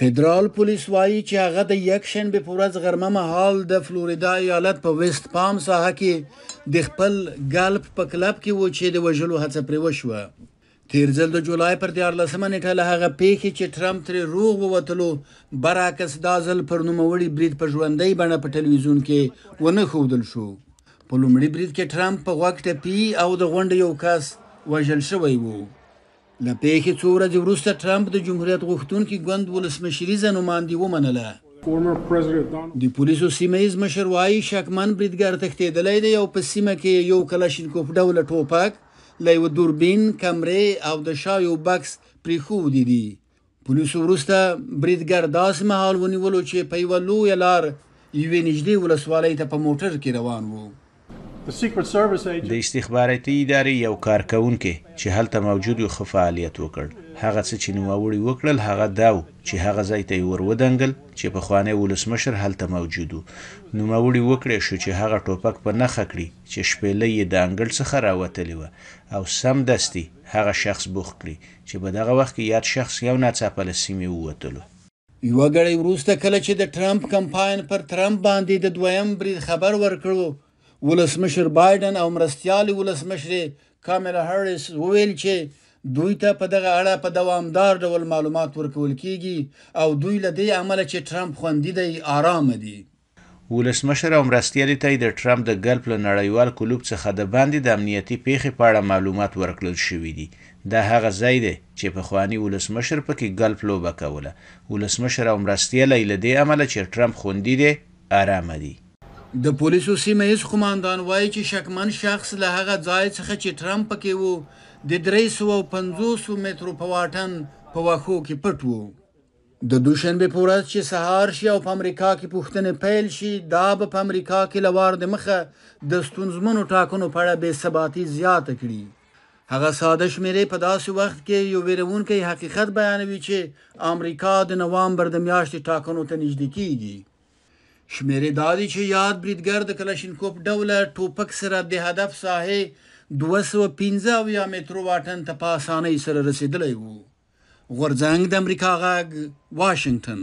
فدرال پولیس وایي چې هغه د یک شنبه په ورځ غرمه مهال د فلوریدا ایالت په ویست پام ساحه کې د خپل ګالپ په کلب کې و چې د وژلو هڅه پرې وشوه تیر ځل د جولای پر 14مه نیټه له هغه پیښې چې ترامپ ترې روغ ووتلو برعکس دا ځل پر نوموړي برید په ژوندۍ بڼه په ټلویزیون کې ونه ښودل شو په لومړي برید کې ترامپ په غوږ ټپي او د غونډې یو کس وژل شوی و له پیښې څو ورځې وروسته ټرمپ د جمهوریت غوښتونکي ګوند ولسمشریزه نوماندې ومنله د پولیسو سیمه ایز مشر وایي شکمن بریدګر تښتېدلی دی او په سیمه کې یو کلاشینکوف ډوله ټوپک له یوه دوربین کمرې او د شا یو بکس پرېښودي دي پولیسو وروسته بریدګر داسې مهال ونیولو چې په یوه لویه لار یوې نږدې ولسوالۍ ته په موټر کې روان وو د استخباراتي ادارې یو کارکونکي چې هلته موجود یو خفعالیت وکړ هغه څه چې نوموړي وکړل هغه داو چې هغه ځای ته ور ودنګل چې په خوانې ولسمشر هلته موجود وو نوموړي وکړې شو چې هغه ټوپک په نخښه کړي چې شپېلې یې د انګل څخه راوتلې وه او سم دستي هغه شخص بوخ کړي چې په دغه وخت کې یاد شخص یو ناڅاپه له سیمې ووتلو یوه ګړۍ وروسته کله چې د ټرمپ کمپاین پر ټرمپ باندې د دویم برید خبر ورکړو ولسمشر بایدن او مرستیال ولسمشر کاملا هریس وویل چې دوی ته په دغه اړه په دوامدار ډول معلومات ورکول کیږي او دوی له دې عمله چې ترامپ خوندي دی آرام دي ولسمشر او مرستیالي ته د ترامپ د ګلپ له نړیوال کلوب څخه د باندې د امنیتي پیښې په اړه معلومات ورکړل شوې دي دا هغه ځای دی چې په خواني ولسمشر پکې ګلپ لوبه کوله ولسمشر او مرستیالي له دې عمله چې ترامپ خوندي دی آرام دي د پولیسو سیمه ایز قماندان وایي چې شکمن شخص له هغه ځای څخه چې ټرمپ پکې وو د 350 مترو په واټن په واخو کې پټ وو د دوشنبه په ورځ چې سهار شي او په امریکا کې پوښتنې پیل شي دا به په امریکا کې لوار د مخه د ستونزمنو ټاکنو په اړه بې ثباتی زیاته کړي هغه ساده شمیرې په داسې وخت کې یو ویرونکی حقیقت بیانوي چې امریکا د نوامبر د میاشتې ټاکنو ته نږدې کیږي شمیرې دا دي چې یاد بریدګر د کلاشینکوف ډوله ټوپک سره د هدف ساحې 215 اویا مترو واټن ته په اسانۍ سره رسیدلی وو غورځنګ د امریکا غږ واشنگټن